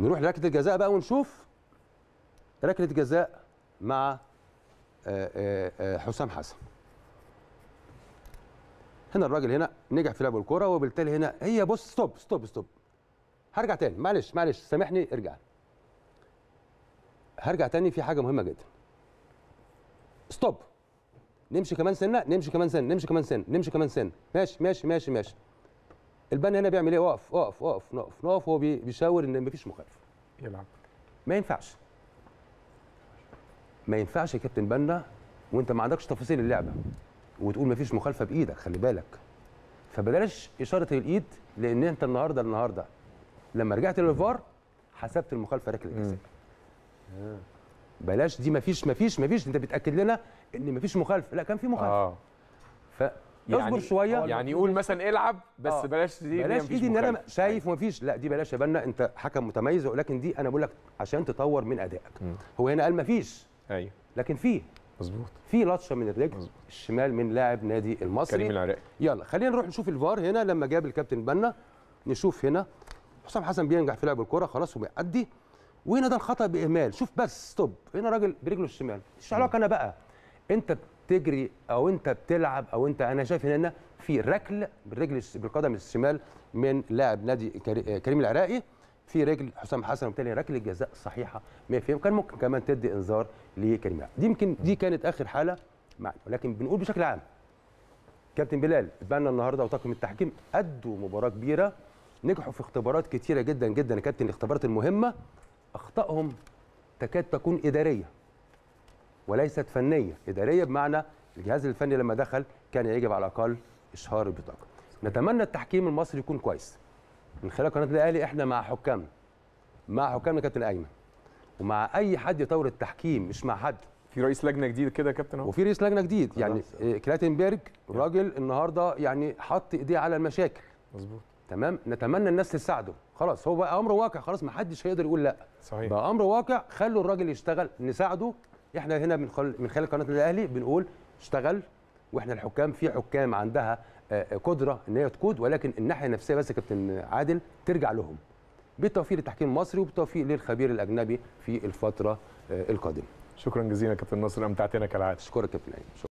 نروح لركله الجزاء بقى ونشوف ركله جزاء مع آه، آه، آه، حسام حسن هنا الراجل هنا نجح في لعب الكوره وبالتالي هنا هي بص ستوب ستوب ستوب هرجع تاني معلش معلش سامحني ارجع هرجع تاني في حاجه مهمه جدا ستوب نمشي كمان سنه نمشي كمان سنه نمشي كمان سنه نمشي كمان سنه ماشي ماشي ماشي ماشي البنا هنا بيعمل ايه اقف اقف اقف نقف نقف هو بيشاور ان مفيش مخالفه يلعب ما ينفعش ما ينفعش يا كابتن بنا وانت ما عندكش تفاصيل اللعبه وتقول مفيش مخالفه بايدك خلي بالك فبلاش اشاره الايد لان انت النهارده النهارده لما رجعت للفار حسبت المخالفه ركله جزاء آه. بلاش دي مفيش مفيش مفيش انت بتاكد لنا ان مفيش مخالفه لا كان في مخالفه آه. يعني اصبر شويه يعني يقول إيه مثلا العب بس آه. بلاش دي بلاش ايدي ان انا شايف ومفيش لا دي بلاش يا بنا انت حكم متميز ولكن دي انا بقول لك عشان تطور من ادائك هو هنا قال مفيش ايوه لكن فيه مظبوط في لطشه من الرجل الشمال من لاعب نادي المصري كريم العراقي يلا خلينا نروح نشوف الفار هنا لما جاب الكابتن بنا نشوف هنا حسام حسن بينجح في لعب الكره خلاص وبيأدي وهنا ده الخطا باهمال شوف بس ستوب هنا راجل برجله الشمال مش علاقه انا بقى انت بتجري او انت بتلعب او انت انا شايف هنا في ركل بالرجل بالقدم الشمال من لاعب نادي كريم العراقي في رجل حسام حسن وبالتالي ركله جزاء صحيحه 100% وكان ممكن كمان تدي انذار لكريم العراقي دي يمكن دي كانت اخر حاله معنا ولكن بنقول بشكل عام كابتن بلال اتبنى النهارده وطاقم التحكيم ادوا مباراه كبيره نجحوا في اختبارات كتيره جدا جدا يا كابتن الاختبارات المهمه اخطائهم تكاد تكون اداريه وليست فنيه اداريه بمعنى الجهاز الفني لما دخل كان يجب على الاقل اشهار البطاقه نتمنى التحكيم المصري يكون كويس من خلال قناه الاهلي احنا مع حكامنا مع حكامنا كابتن ايمن ومع اي حد يطور التحكيم مش مع حد في رئيس لجنه جديد كده كابتن وفي رئيس لجنه جديد يعني كلاتنبرج إيه، راجل النهارده يعني حط ايديه على المشاكل مظبوط تمام نتمنى الناس تساعده خلاص هو بقى امر واقع خلاص ما حدش هيقدر يقول لا صحيح بقى امر واقع خلوا الراجل يشتغل نساعده احنا هنا من خلال من خلال قناه النادي الاهلي بنقول اشتغل واحنا الحكام في حكام عندها آه، آه، قدره ان هي تقود ولكن الناحيه النفسيه بس يا كابتن عادل ترجع لهم بالتوفيق للتحكيم المصري وبالتوفيق للخبير الاجنبي في الفتره آه، القادمه شكرا جزيلا كابتن ناصر امتعتنا كالعاده شكرا كابتن